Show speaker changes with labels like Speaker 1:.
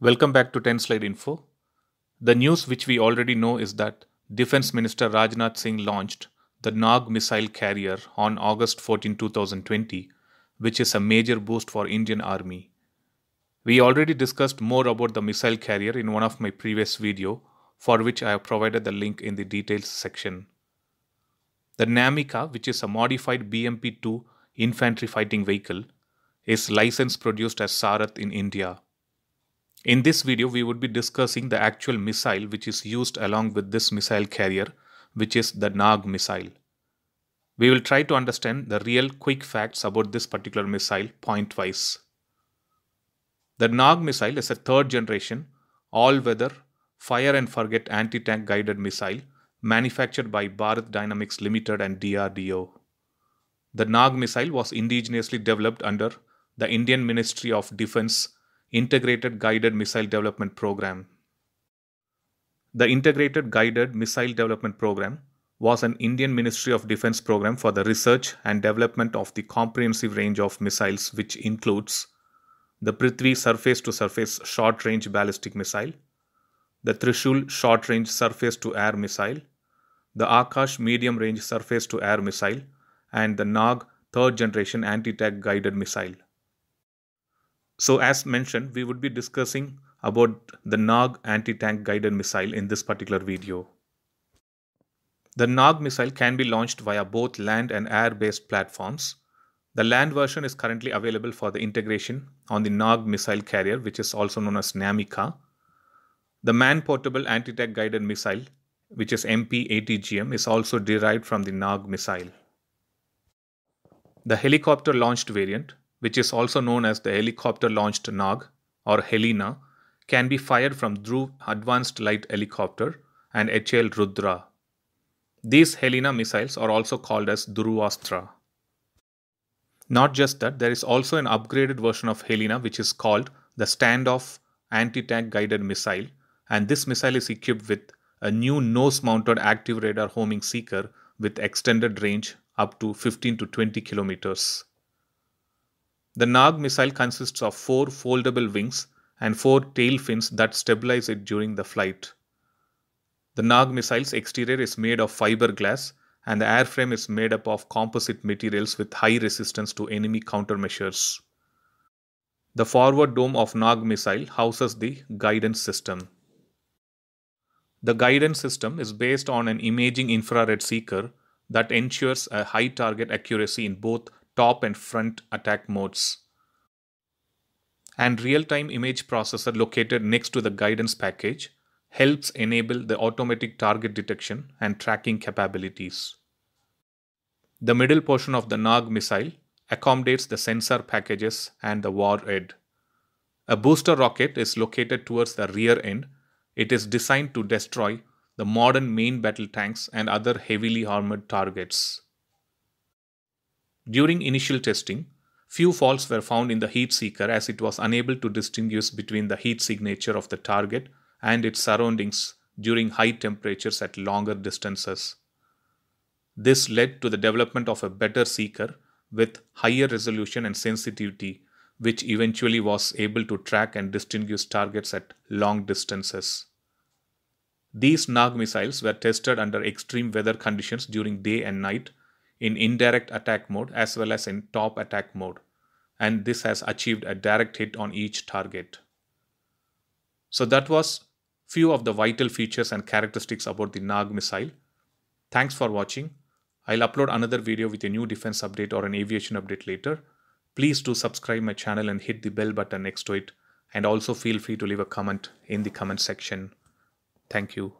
Speaker 1: Welcome back to 10 Slide Info. The news which we already know is that Defense Minister Rajnath Singh launched the Nag missile carrier on August 14, 2020, which is a major boost for Indian Army. We already discussed more about the missile carrier in one of my previous video, for which I have provided the link in the details section. The Namika, which is a modified BMP-2 infantry fighting vehicle, is licensed produced as Sarath in India in this video, we would be discussing the actual missile which is used along with this missile carrier, which is the Nag missile. We will try to understand the real quick facts about this particular missile point-wise. The Nag missile is a third generation, all-weather, fire-and-forget anti-tank guided missile manufactured by Bharat Dynamics Limited and DRDO. The Nag missile was indigenously developed under the Indian Ministry of Defense Integrated Guided Missile Development Program. The Integrated Guided Missile Development Program was an Indian Ministry of Defense program for the research and development of the comprehensive range of missiles, which includes the Prithvi surface to surface short range ballistic missile, the Trishul short range surface to air missile, the Akash medium range surface to air missile, and the Nag third generation anti tank guided missile. So as mentioned, we would be discussing about the NAG anti-tank guided missile in this particular video. The NAG missile can be launched via both land and air-based platforms. The land version is currently available for the integration on the NAG missile carrier, which is also known as NAMICA. The man-portable anti-tank guided missile, which is MP-80GM, is also derived from the NAG missile. The helicopter-launched variant, which is also known as the helicopter launched Nag or Helena, can be fired from Dhruv Advanced Light Helicopter and HL Rudra. These Helena missiles are also called as Druvastra. Not just that, there is also an upgraded version of Helena which is called the Standoff Anti Tank Guided Missile, and this missile is equipped with a new nose mounted active radar homing seeker with extended range up to 15 to 20 kilometers. The Nag missile consists of four foldable wings and four tail fins that stabilize it during the flight. The Nag missile's exterior is made of fiberglass and the airframe is made up of composite materials with high resistance to enemy countermeasures. The forward dome of Nag missile houses the guidance system. The guidance system is based on an imaging infrared seeker that ensures a high target accuracy in both top and front attack modes, and real-time image processor located next to the guidance package helps enable the automatic target detection and tracking capabilities. The middle portion of the NAG missile accommodates the sensor packages and the warhead. A booster rocket is located towards the rear end. It is designed to destroy the modern main battle tanks and other heavily armored targets. During initial testing, few faults were found in the heat seeker as it was unable to distinguish between the heat signature of the target and its surroundings during high temperatures at longer distances. This led to the development of a better seeker with higher resolution and sensitivity, which eventually was able to track and distinguish targets at long distances. These NAG missiles were tested under extreme weather conditions during day and night in indirect attack mode as well as in top attack mode and this has achieved a direct hit on each target. So that was few of the vital features and characteristics about the NAG missile. Thanks for watching. I'll upload another video with a new defense update or an aviation update later. Please do subscribe my channel and hit the bell button next to it and also feel free to leave a comment in the comment section. Thank you.